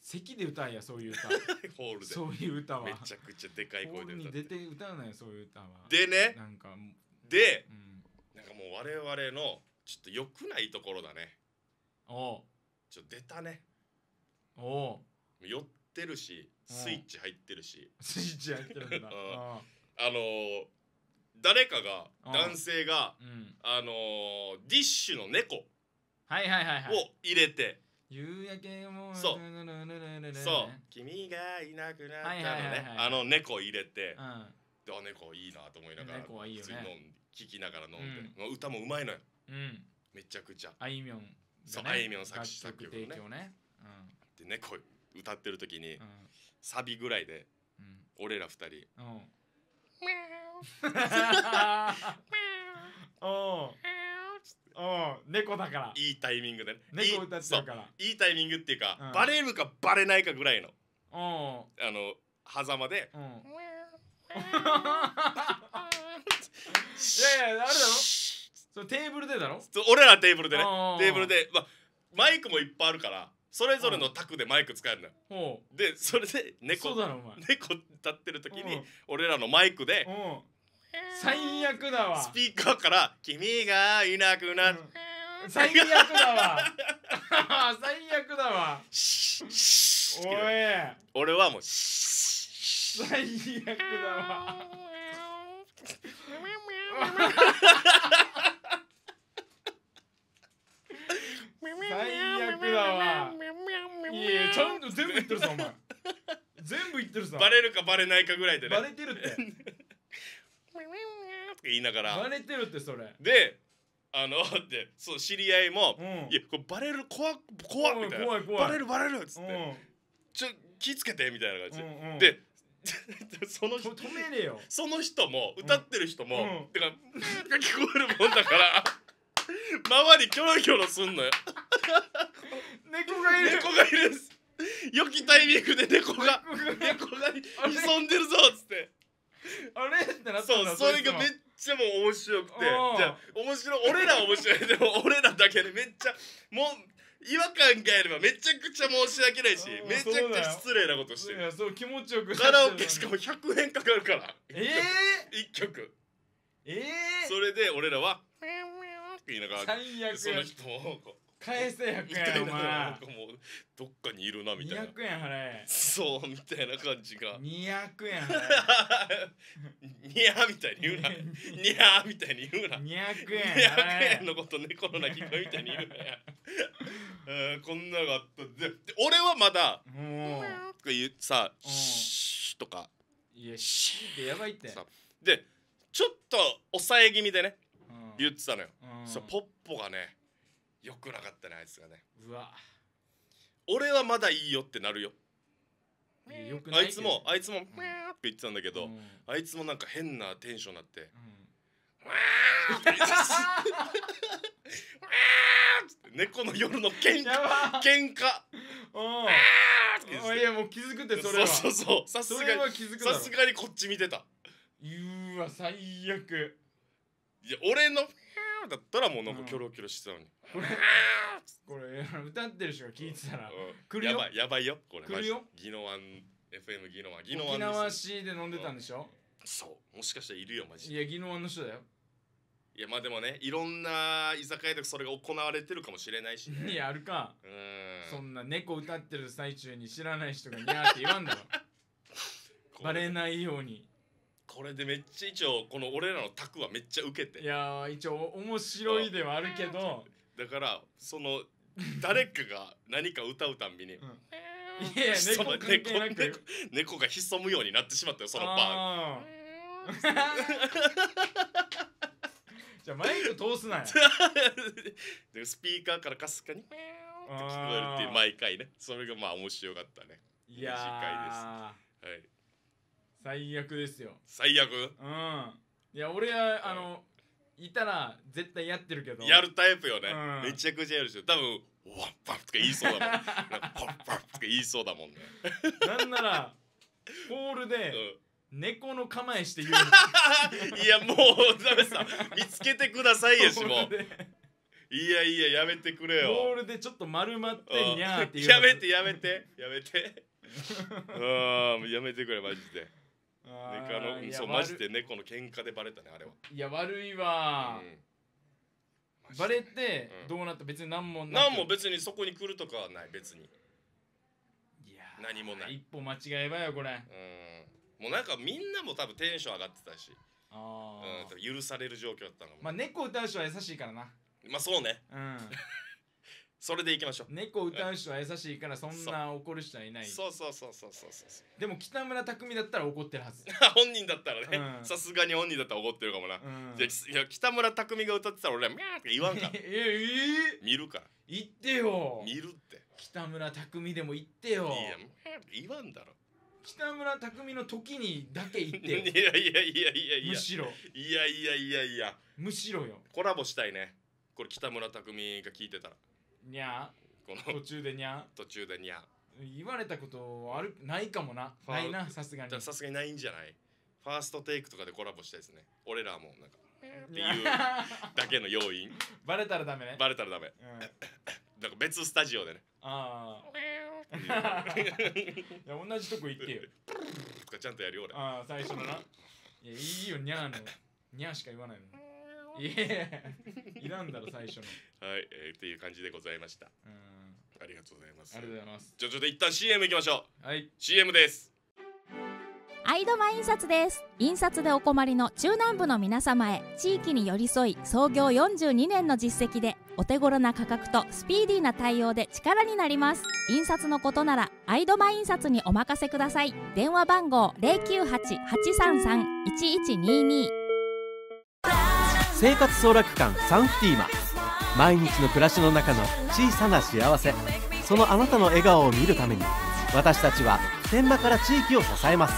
席で歌えやそういう歌 (laughs) ホールでそういう歌はめちゃくちゃでかい声で歌って出て歌うなよそういう歌はでねなんかで、うん、なんかもう我々のちょっと良くないところだねおちょっと出たねお寄ってるしスイッチ入ってるし、スイッチ入ってるんだあのー、誰かが男性が、うん、あのー、ディッシュの猫はいはいはい、はい、を入れて夕焼けもそうそう君がいなくなったのね、はいはい、あの猫入れて、うん、あ猫いいなと思いながら猫いいよ、ね、聞きながら飲んで、うん、歌もうまいのよ、うん、めちゃくちゃあいみょん、ね、そうあいみょん作詞作曲のねね、うん、で猫歌ってる時に、サビぐらいで、俺ら二人「ミャ (laughs) お猫だからいいタイミングで、ね、猫歌ってるからいいタイミングっていうか、うん、バレるかバレないかぐらいのあの狭間で、うん、いやいやあれだろそテーブルでだろ俺らテーブルでねテーブルで、ま、マイクもいっぱいあるからそれぞれの卓でマイク使えるのよ、でそれで猫猫立ってる時に俺らのマイクで最悪だわスピーカーから「君がいなくなる」最悪だわ (laughs) 最悪だわおい俺はもう最悪だわ最悪だわいやちゃんと全部言ってるぞお前全部言ってるぞバレるかバレないかぐらいでねバレてるって言いながらバレてるってそれであのってそう知り合いも「いやこれバレる怖怖みたいな「バレるバレる」っつって、ちょ気つけて」みたいな感じで、(laughs) その人その人も歌ってる人も、うてか「(laughs) 聞こえるもんだから。周りキョロキョロすんのよ猫がいる猫がいる良きタイミングで猫が猫が潜んでるぞっつってあれってなったんだそうそれがめっちゃもう面白くてじゃ面白俺ら面白いでも俺らだけでめっちゃもう違和感があればめちゃくちゃ申し訳ないしめちゃくちゃ失礼なことしてるいやそう気持ちよくカラオケしかも100円かかるからええー、1曲ええー、それで俺らは言いながら最悪その人を返せ100円おん前かもうどっかにいるなみたいな200円払えそうみたいな感じが200円払ニャーみたいに言うなニャ (laughs) ーみたいに言うな200円200円のこと猫の鳴き声みたいに言うなや、え (laughs) こんなのがあったで俺はまだもうこさ「うシーとかいやシーってやばいってさでちょっと抑え気味でね言ってたのよ、うん、そうポッポがねよくなかったねあいつがねうわ俺はまだいいよってなるよあいつもあいつも「ミャー」って言ってたんだけど、うん、あいつもなんか変なテンションになって「わ、うん、ー」猫の夜の喧嘩喧嘩うんいやもう気づくってそれはそうそうそうさすがにさすがにこっち見てたうわ最悪や俺の「だったらもうなんかキョロキョロしてたのに、これこれ歌ってる人が聞いてたら、うん、やばいやばいよこれ来るよギノワン FM ギノワンギノワン沖縄市で飲んでたんでしょ、うそうもしかしたらいるよマジでいやギノワンの人だよいやまあでもねいろんな居酒屋でそれが行われてるかもしれないし、ね、(laughs) いやあるかうんそんな猫歌ってる最中に知らない人がニャーって言わんだろ (laughs) バレないようにこれでめっちゃ一応この俺らの卓はめっちゃ受けていや一応面白いではあるけどだからその誰かが何か歌うたんびに、うんいや猫猫猫が潜むようになってしまったよそのパン (laughs) じゃあマイク通すなよ (laughs) スピーカーからかすかにって聞こえるっていう毎回ねそれがまあ面白かったねいや次回ですはい最悪ですよ最悪うんいや俺はあの、いたら絶対やってるけどやるタイプよね、うんめちゃくちゃやるし多分ワンパッとか言いそうだもんなんかパッパッとか言いそうだもんね、なんならホールうでん猫の構えして言う (laughs) いやもうダメさ見つけてくださいよしもいやいややめてくれよボールでちょっと丸まってんにゃーって言うやめてやめてやめてうんやめてくれマジでネカそうマジで猫の喧嘩でバレたねあれは、いや悪いわ、バレてどうなった別に何もな何も別にそこに来るとかはない別にいや何もない一歩間違えばよこれうんもうなんかみんなも多分テンション上がってたし、あ、あ許される状況だったのもまあ猫歌う人は優しいからなまあそうねうんそれでいきましょう猫歌う人は優しいからそんな怒る人はいないそうそうそうそうそうそうでも北村匠海だったら怒ってるはず本人だったらねさすがに本人だったら怒ってるかもな、うんいや北村匠海が歌ってたら俺は「ミャー」って言わんから (laughs) ええ見るから言ってよ見るって北村匠海でも言っていよや「ミャー」って言わんだろ北村匠海の時にだけ言っ (laughs) いやいやいやいやいやいむやしろいやいやいやいやむしろよコラボしたいねこれ北村匠海が聞いてたらにゃこの途中でにゃ途中でにゃ言われたことあるないかもなないなさすがにさすがにないんじゃないファーストテイクとかでコラボしたいですね俺らもなんかっていうだけの要因バレたらダメねバレたらダメ、うん、なんか別スタジオでねああ (laughs) いや同じとこ行ってよとかちゃんとやるよ俺ああ最初のないやいいよにゃーのにゃーしか言わないのよいやいらんだろ最初のはい、えー、っていう感じでございましたうんありがとうございますありがとうございますじゃあちょっと一旦 CM いきましょうはい CM ですアイドマ印刷です印刷でお困りの中南部の皆様へ地域に寄り添い創業42年の実績でお手頃な価格とスピーディーな対応で力になります印刷のことならアイドマ印刷にお任せください電話番号098-833-1122生活総楽館サンフティーマ毎日の暮らしの中の小さな幸せそのあなたの笑顔を見るために私たちは普天間から地域を支えます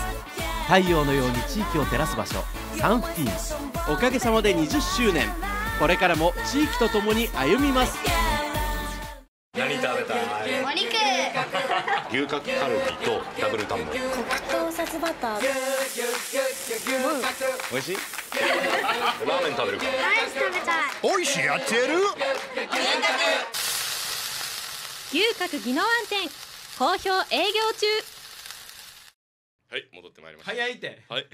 太陽のように地域を照らす場所サンフティーマおかげさまで20周年これからも地域とともに歩みます何食べたいお肉牛角カルビとダブルタンボ黒糖札バター美味しいラーメン食べるかたいしいやってる牛角技能暗店好評営業中はい戻ってまいりました早いってはい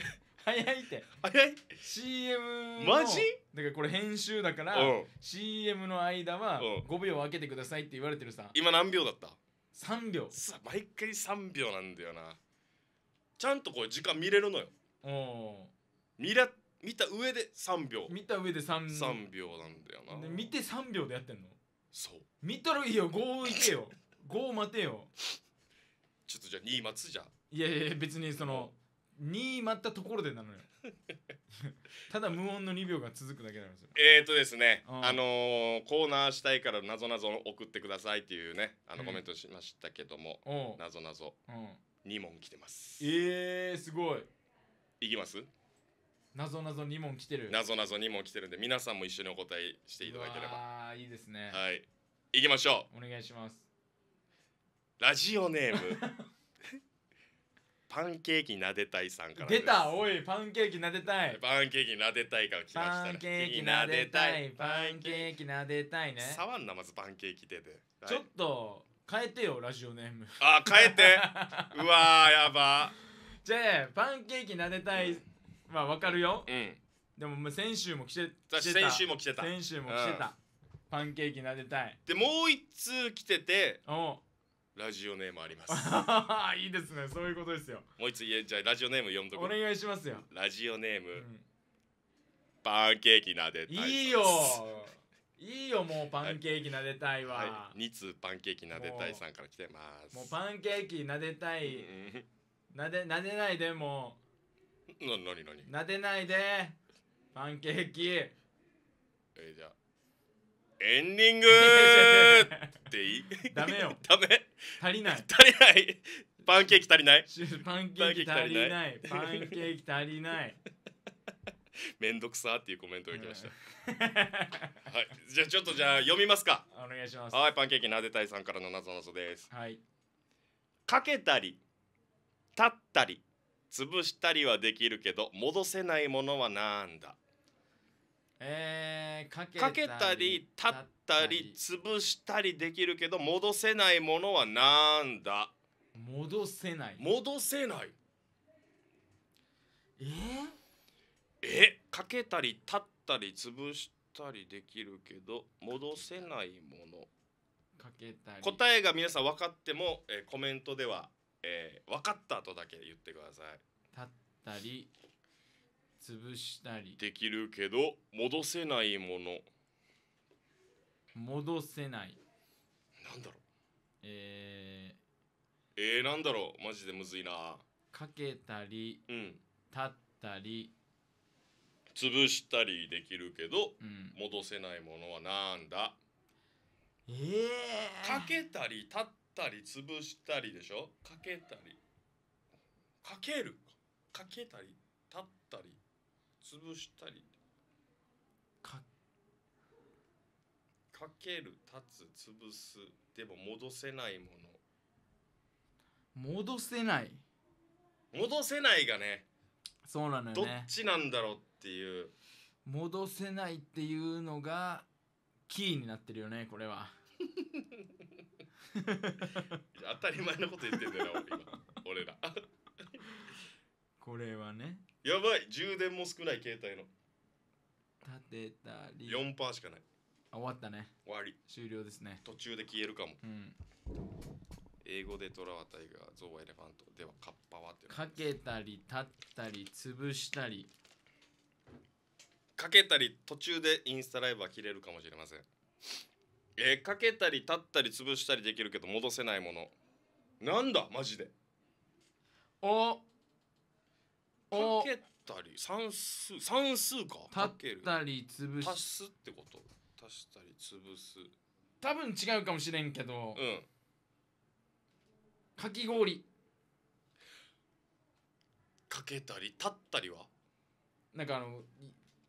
早いって早い CM マジだからこれ編集だから CM の間は5秒空けてくださいって言われてるさ今何秒だった3秒毎回3秒なんだよなちゃんとこれ時間見れるのよ見ら見た上で3秒見た上で 3, 3秒なんだよなで見て3秒でやってんのそう見たらいいよ5いけよ5 (laughs) 待てよちょっとじゃあ2待つじゃんいやいや別にその2待ったところでなのよ (laughs) ただ無音の2秒が続くだけなんですよえーとですねあのー、コーナーしたいからなぞなぞ送ってくださいっていうねあのコメントしましたけども、うん、なぞなぞ2問来てますえーすごいいきます謎謎2問来てる謎謎2問来てるんで皆さんも一緒にお答えしていただければああいいですねはいいきましょうお願いしますラジオネーム (laughs) パンケーキなでたいさんから出たおいパンケーキなでたいパンケーキなでたいから来ました、ね、パンケーキなでたいパンケーキなでたいね触んなまずパンケーキ出て、はい、ちょっと変えてよラジオネームあ変えてうわやばじゃあパンケーキ撫でたい、まあわかるよ、うんでも先週も来て来てた先週も来てた先週も来てた、うんパンケーキ撫でたいでもう一通来ててラジオネームあります (laughs) いいですねそういうことですよもう一つ言えじゃあラジオネーム読んどお願いしますよ、ラジオネーム、うんパンケーキなでたいいいよいいよもうパンケーキなでたいは、はい、2通パンケーキなでたいさんから来てますもうパンケーキなでたいなでなでないでもななになになでないでパンケーキえーじゃエンディングっていい (laughs) ダメよ (laughs) ダメ足りない足りないパンケーキ足りない (laughs) パンケーキ足りないパンケーキ足りないめんどくさっていうコメントをいきました、はいじゃあちょっとじゃあ読みますかお願いしますはいパンケーキなでたいさんからのなぞなぞですはいかけたり立ったり潰したりはできるけど戻せないものはなんだえー、かけかけたり立ったり潰したりできるけど戻せないものはなんだ戻せない戻せないえー、えかけたり立ったり潰したりできるけど戻せないものかけた答えが皆さん分かっても、えー、コメントではえー、分かった後だけ言ってください立ったり潰したりできるけど戻せないもの戻せないなんだろうえー、えー、なんだろうマジでむずいなかけたり、うん、立ったり潰したりできるけど、うん、戻せないものはなんだえー、かけたり立ったったり潰したりでしょかけたりかけるかけたり立ったり潰したりかかける立つ潰すでも戻せないもの戻せない戻せないがねそうなのよどっちなんだろうっていう戻せないっていうのがキーになってるよねこれは (laughs) (laughs) 当たり前のこと言ってんだよな俺俺らこれはねやばい充電も少ない携帯の立てたり4%しかないあ終わったね終わり終了ですね途中で消えるかも、うん、英語でトラワタイガーゾウはエレファントではカッパはってかけたり立ったり潰したりかけたり途中でインスタライブは切れるかもしれませんえー、かけたり立ったり潰したりできるけど戻せないものなんだマジでおおかけたり算数算数か立ったり潰す足すってこと足したり潰す多分違うかもしれんけど、うん、かき氷かけたり立ったりはなんかあの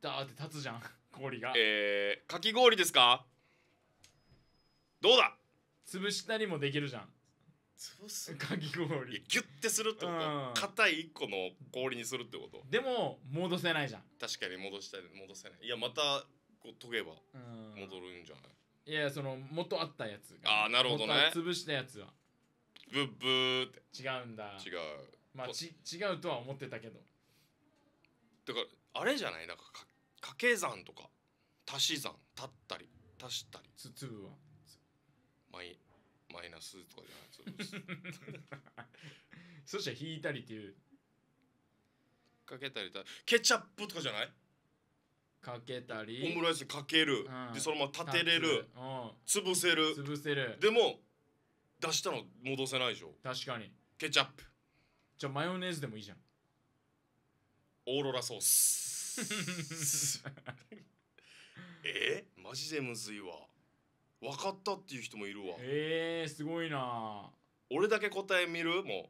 ダーって立つじゃん氷がえー、かき氷ですかどうだ潰したりもできるじゃん潰すかき氷ギュッてするってこと硬、うん、い一個の氷にするってことでも戻せないじゃん確かに戻したり戻せないいやまたこう研げば戻るんじゃない、うん、いやその元あったやつがああなるほどね潰したやつはブッブーって違うんだ違うまあち違うとは思ってたけどだからあれじゃないなんか掛け算とか足し算立ったり足したりつ粒はマイマイナスとかじゃないです (laughs) そしたら引いたりっていうかけたりたケチャップとかじゃないかけたりオムライスかける、うん、でそのまま立てれる、うん、潰せる潰せるでも出したの戻せないでしょ確かにケチャップじゃあマヨネーズでもいいじゃんオーロラソース (laughs) えー、マジでむずいわ分かったっていう人もいるわへえすごいな俺だけ答え見るもう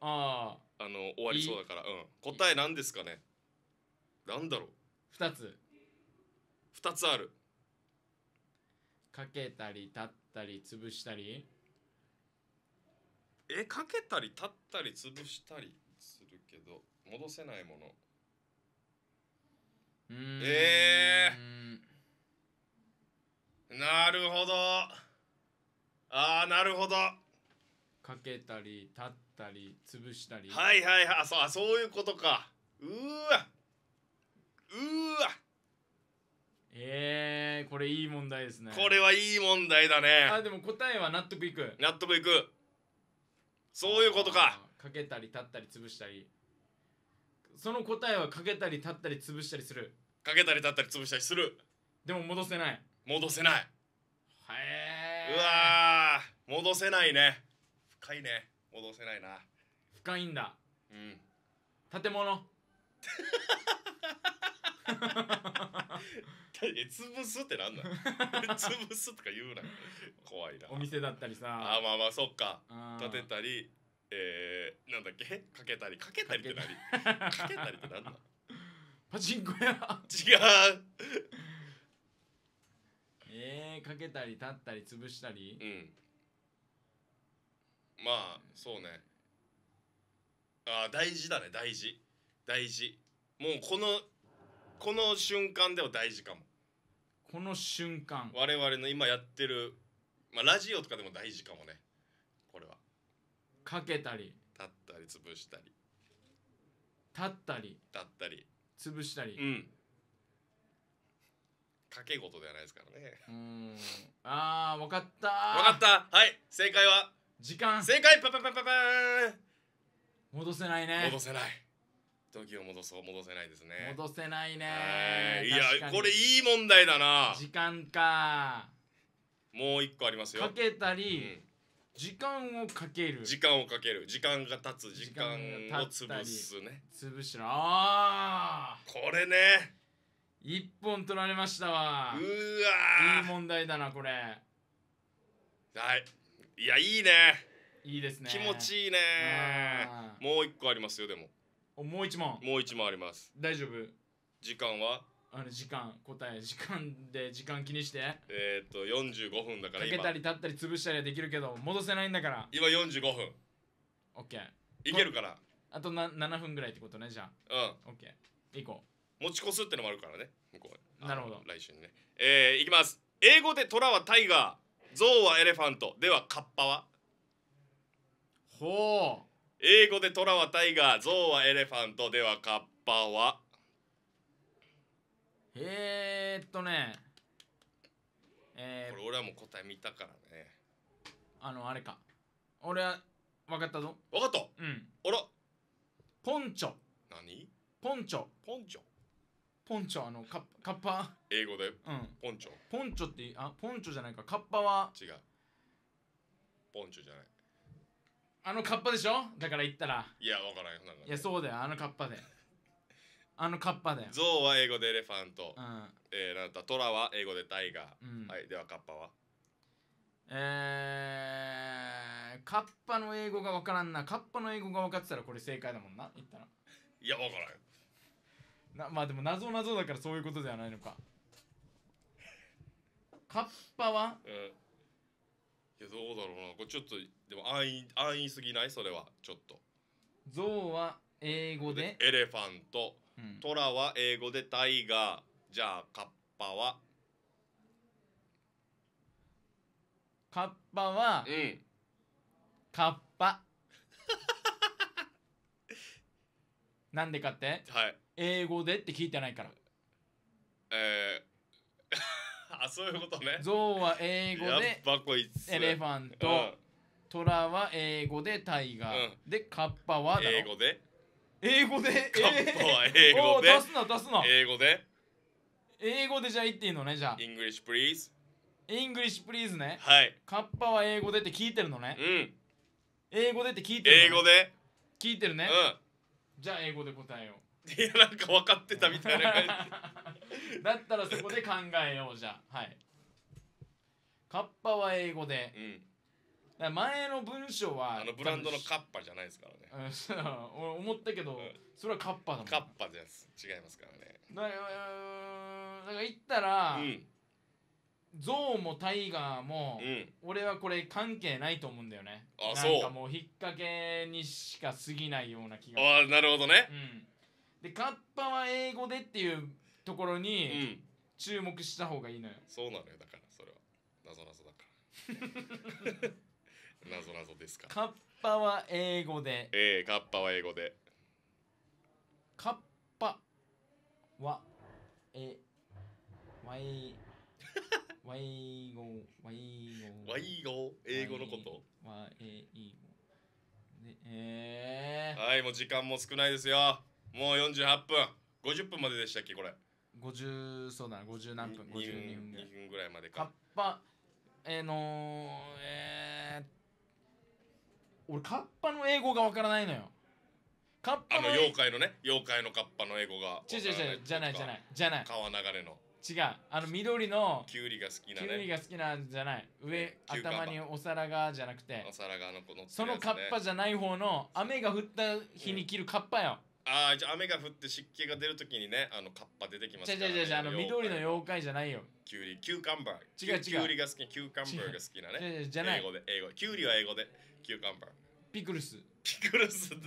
あああの終わりそうだからうん答え何ですかねなんだろう2つ2つあるかけたり立ったり潰したりえかけたり立ったり潰したりするけど戻せないものうええー、なるほどああなるほどかけたり立ったり潰したりはいはいはいあそうそういうことかうわうわえー、これいい問題ですねこれはいい問題だねあでも答えは納得いく納得いくそういうことかかけたり立ったり潰したりその答えはかけたり立ったり潰したりするかけたり立ったり潰したりするでも戻せない戻せないへえうわ戻せないね深いね戻せないな深いんだうん建物 (laughs) え潰すってなんだ (laughs) 潰すとか言うな怖いなお店だったりさあまあまあそっか建てたりえー、なんだっけかけたりかけたりって何かけたりって何だ (laughs) パチンコ屋違うえー、かけたり立ったり潰したり、うんまあそうねああ大事だね大事大事もうこのこの瞬間では大事かもこの瞬間我々の今やってる、まあ、ラジオとかでも大事かもねこれはかけたり立ったり潰したり立ったり立ったり潰したりうん掛け事ではないですからねうんあー分かったわかったはい正解は時間正解パパパパパ戻せないね戻せない時を戻そう戻せないですね戻せないねいやこれいい問題だな時間かもう一個ありますよかけたり、うん時間をかける時間をかける時間が経つ時間を潰すね潰しろこれね一本取られましたわうわいい問題だなこれはいいやいいねいいですね気持ちいいねもう一個ありますよでももう一問もう一問あります大丈夫時間はあの時間答え時間で時間気にしてえー、っと45分だから今かけたり立ったり潰したりはできるけど戻せないんだから今45分 OK いけるからあとな7分ぐらいってことねじゃあうん OK 行こう持ち越すってのもあるからね向こうなるほど来週にねえー、いきます英語で虎はタイガー象はエレファントではカッパはほう英語で虎はタイガー象はエレファントではカッパはえー、っとねえー、これ俺はもう答え見たからねあのあれか俺は分かったぞ分かったうんあらポンチョ何ポンチョポンチョポンチョあのカッカッパ英語でうんポンチョポンチョってあポンチョじゃないかカッパは違うポンチョじゃないあのカッパでしょだから言ったらいやわからんよなんかいやそうだよあのカッパで (laughs) あのカッパでよゾウは英語でエレファント、うんえー、なんだトラは英語でタイガー、うんはいではカッパはえー、カッパの英語がわからんなカッパの英語が分かってたらこれ正解だもんな言ったらいやわからんよなまあでも謎謎だからそういうことではないのかカッパはうんいやどうだろうなこれちょっとでも安易安易すぎないそれはちょっとゾウは英語でエレファント、うんトラは英語でタイガーじゃあカッパはカッパはうんカッパ (laughs) なんでかってはい英語でって聞いてないからえー、(laughs) あそういうことねゾウは英語でエレファント、うん、は英語でタイガー、うん、でカッパは英語で英語でカッパは英語で、出すな出すな英語で英語でじゃあ言っていいのねじゃあイングリッシュプリーズ。イングリッシュプリーズねはいカッパは英語でって聞いてるのねうん英語でって聞いてる、ね、英語で聞いてるねうんじゃあ英語で答えよう (laughs) いやなんか分かってたみたいな感じ (laughs) だったらそこで考えようじゃはいカッパは英語で、うん、前の文章はあのブランドのカッパじゃないですからね俺思ったけど、うん、それはカッパだもんカッパです違いますからねだから言ったら、うんゾウもタイガーも、俺はこれ関係ないと思うんだよねあそうなんかもう引っ掛けにしか過ぎないような気がああなるほどね、うん、でカッパは英語でっていうところに注目した方がいいのよ、そうなのよだからそれはなぞなぞだから (laughs) なぞですかカッパは英語でええカッパは英語でカッパはえわいわいごわいごわいご英語のことわいごええー、はいもう時間も少ないですよもう48分50分まででしたっけこれ50そうだな50何分52分ぐらい分ぐらいまでかカッパえー、のえー、俺カッパの英語がわからないのよカッパのあの妖怪のね妖怪のカッパの英語が違う違う違うじゃないじゃないじゃない川流れの違うあの緑のキュウリが好きなねキュウリが好きなんじゃない上頭にお皿がじゃなくてお皿がのこの、ね、そのカッパじゃない方の雨が降った日に着るカッパよ、うんああじゃあ雨が降って湿気が出るときにねあのカッパ出てきますから、ね、違う違う違うあの緑の妖怪じゃないよキュウリキューカンバー違う違うキュウリが好きキューカンバーが好きなねじゃない英語で英語キュウリは英語でキューカンバーピクルスピクルス (laughs)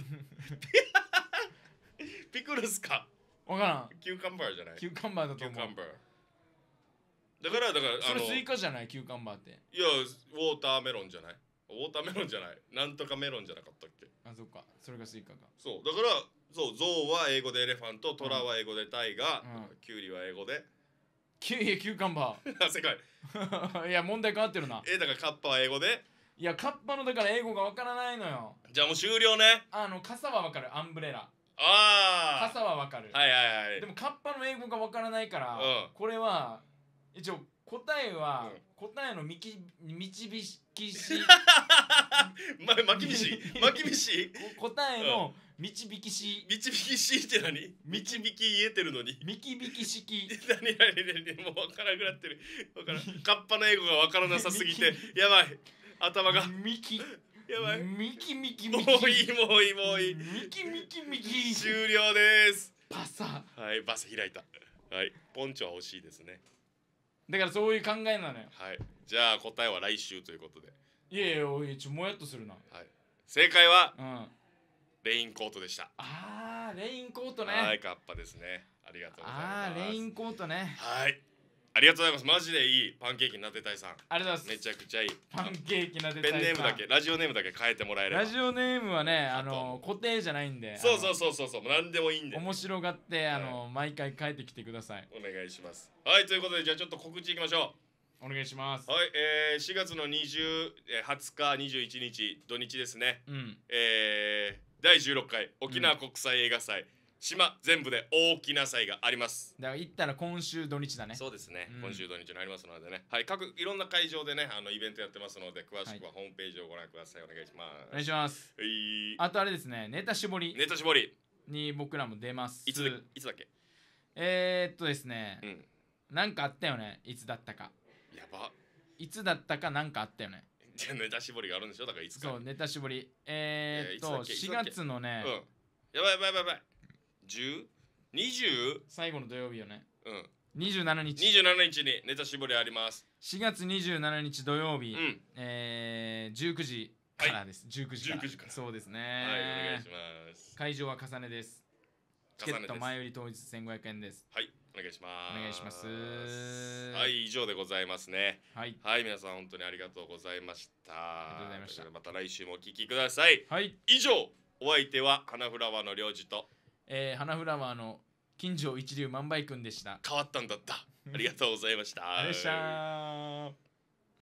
ピクルスかわからんキューカンバーじゃないキューカンバーだと思うキューカンバーだからだからそれスイカじゃないキューカンバーっていやウォーターメロンじゃないウォーターメロンじゃないなんとかメロンじゃなかったっけあそっかそれがスイカかそうだからそう象は英語でエレファント虎は英語でタイガー、キュウリは英語でキュウリキュウカンバー。(laughs) あ世界 (laughs) いや問題変わってるなえだからカッパは英語でいやカッパのだから英語がわからないのよじゃあもう終了ねあの傘はわかるアンブレラああ。傘はわかる、はいはいはいでもカッパの英語がわからないから、うんこれは一応答えは、うん答えのみき導きし (laughs) ま、まきびしまきびし答えの導きし導きしって何導き言えてるのに導きき式 (laughs) 何何何もう分からなくなってる分からんカッパの英語が分からなさすぎてやばい頭がミキやばいミキミキもういいもういいもういいミキミキミキ終了ですバサはいバサ開いたはいポンチョは欲しいですねだからそういう考えなのよはいじゃあ答えは来週ということでいやいやおいちょもやっとするなはい正解は、うんレインコートでした。ああ、レインコートね。はい、カッパですね。ありがとうございます。レインコートね。はい。ありがとうございます。マジでいいパンケーキなってたいさん。ありがとうございます。めちゃくちゃいい。パンケーキなでたいさん。ペンネームだけ、ラジオネームだけ変えてもらえる。ラジオネームはね、あの固定じゃないんで。そうそうそうそうそう、なんでもいいんで。面白がって、あの、はい、毎回変えてきてください。お願いします。はい、ということで、じゃあちょっと告知いきましょう。お願いします。はい、えー、4月の20、えー、20日、21日、土日ですね。うん。えー第16回沖縄国際映画祭、島全部で大きな祭がありますだから行ったら今週土日だねそうですね、うん今週土日になりますのでねはい各いろんな会場でねあのイベントやってますので詳しくはホームページをご覧くださいお願いしますお願いしますあとあれですねネタ絞りネタ絞りに僕らも出ますいつだいつだっけえー、っとですね、うんなんかあったよねいつだったかやばいつだったかなんかあったよねじ (laughs) ゃネタ絞りがあるんでしょだからいつかそうネタ絞りえー、っと、え4月のね、うん、やばいやばいやばい1020最後の土曜日よねうん27日27日にネタ絞りあります4月27日土曜日、うん、えー、19時からです、はい、19時から時からそうですねはいお願いします会場は重ねですチケット前売り当日1500円ですはいお願いしますお願いしますはい以上でございますねはい、はい、皆さん本当にありがとうございましたありがとうございましたまた来週もお聞きくださいはい以上お相手は花フラワーの領事と、えー、花フラワーの近所一流万倍くんでした変わったんだった (laughs) ありがとうございましたでした